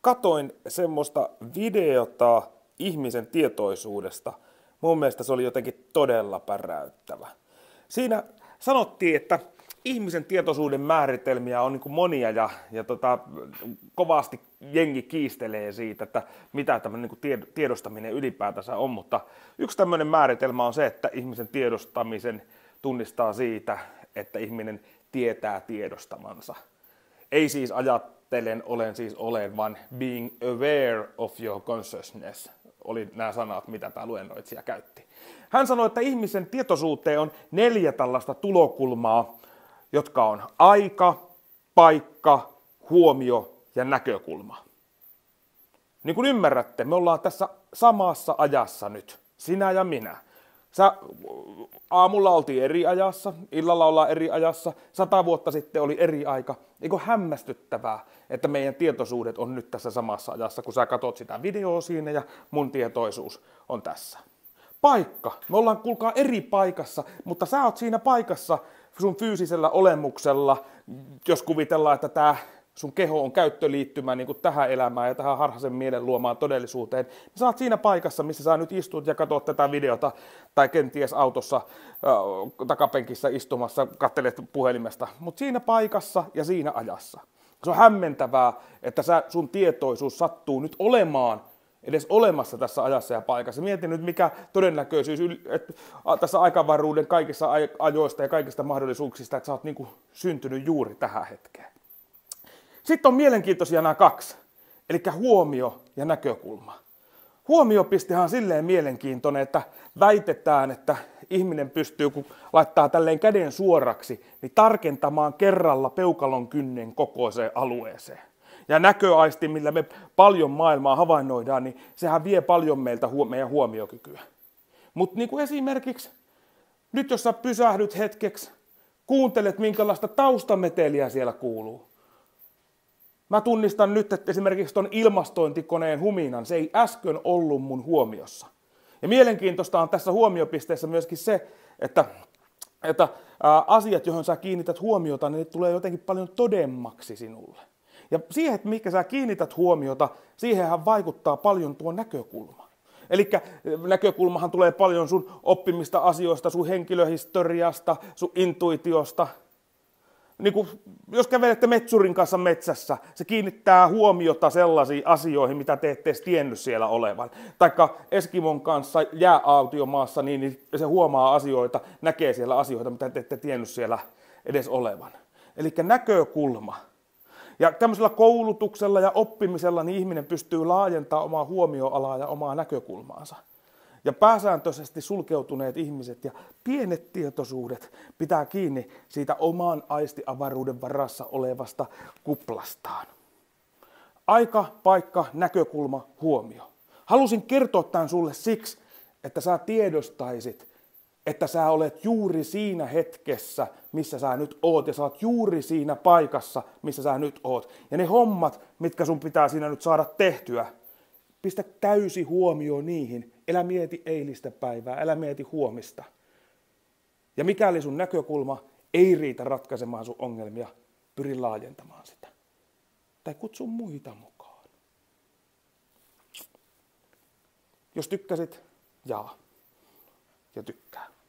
katoin semmoista videota ihmisen tietoisuudesta. Mun mielestä se oli jotenkin todella päräyttävä. Siinä sanottiin, että ihmisen tietoisuuden määritelmiä on niin monia ja, ja tota, kovasti jengi kiistelee siitä, että mitä tämmöinen niin tiedostaminen ylipäätänsä on, mutta yksi tämmöinen määritelmä on se, että ihmisen tiedostamisen tunnistaa siitä, että ihminen tietää tiedostamansa siis ajattelen, olen siis olen, vaan being aware of your consciousness oli nämä sanat, mitä tämä luennoitsija käytti. Hän sanoi, että ihmisen tietoisuuteen on neljä tällaista tulokulmaa, jotka on aika, paikka, huomio ja näkökulma. Niin kuin ymmärrätte, me ollaan tässä samassa ajassa nyt, sinä ja minä. Sä, aamulla oltiin eri ajassa, illalla ollaan eri ajassa, sata vuotta sitten oli eri aika. Eikö hämmästyttävää, että meidän tietoisuudet on nyt tässä samassa ajassa, kun sä katot sitä videoa siinä ja mun tietoisuus on tässä. Paikka. Me ollaan kuulkaa eri paikassa, mutta sä oot siinä paikassa sun fyysisellä olemuksella, jos kuvitellaan, että tämä sun keho on käyttöliittymä niin tähän elämään ja tähän harhaisen mielen luomaan todellisuuteen, niin sä oot siinä paikassa, missä sä nyt istut ja katsot tätä videota, tai kenties autossa äh, takapenkissä istumassa, kattelet puhelimesta, mutta siinä paikassa ja siinä ajassa. Se on hämmentävää, että sä, sun tietoisuus sattuu nyt olemaan edes olemassa tässä ajassa ja paikassa. Mietin nyt, mikä todennäköisyys että tässä aikavaruuden kaikissa ajoista ja kaikista mahdollisuuksista, että sä oot niin syntynyt juuri tähän hetkeen. Sitten on mielenkiintoisia nämä kaksi, eli huomio ja näkökulma. Huomiopistehan on silleen mielenkiintoinen, että väitetään, että ihminen pystyy, kun laittaa tälleen käden suoraksi, niin tarkentamaan kerralla peukalon kynnen kokoiseen alueeseen. Ja näköaisti, millä me paljon maailmaa havainnoidaan, niin sehän vie paljon meiltä huo- meidän huomiokykyä. Mutta niin kuin esimerkiksi, nyt jos sä pysähdyt hetkeksi, kuuntelet minkälaista taustameteliä siellä kuuluu, Mä tunnistan nyt, että esimerkiksi ton ilmastointikoneen huminan, se ei äsken ollut mun huomiossa. Ja mielenkiintoista on tässä huomiopisteessä myöskin se, että, että ää, asiat, johon sä kiinnität huomiota, niin ne tulee jotenkin paljon todemmaksi sinulle. Ja siihen, että mikä sä kiinnität huomiota, siihenhän vaikuttaa paljon tuo näkökulma. Eli näkökulmahan tulee paljon sun oppimista asioista, sun henkilöhistoriasta, sun intuitiosta – niin kuin, jos kävelette metsurin kanssa metsässä, se kiinnittää huomiota sellaisiin asioihin, mitä te ette edes tiennyt siellä olevan. Taikka Eskimon kanssa jääautiomaassa, niin, niin se huomaa asioita, näkee siellä asioita, mitä te ette tiennyt siellä edes olevan. Eli näkökulma. Ja tämmöisellä koulutuksella ja oppimisella niin ihminen pystyy laajentamaan omaa huomioalaa ja omaa näkökulmaansa. Ja pääsääntöisesti sulkeutuneet ihmiset ja pienet tietoisuudet pitää kiinni siitä omaan aistiavaruuden varassa olevasta kuplastaan. Aika, paikka, näkökulma, huomio. Halusin kertoa tämän sulle siksi, että sä tiedostaisit, että sä olet juuri siinä hetkessä, missä sä nyt oot, ja sä oot juuri siinä paikassa, missä sä nyt oot. Ja ne hommat, mitkä sun pitää siinä nyt saada tehtyä, Pistä täysi huomio niihin. Elä mieti eilistä päivää, älä mieti huomista. Ja mikäli sun näkökulma ei riitä ratkaisemaan sun ongelmia, pyri laajentamaan sitä. Tai kutsu muita mukaan. Jos tykkäsit, jaa. Ja tykkää.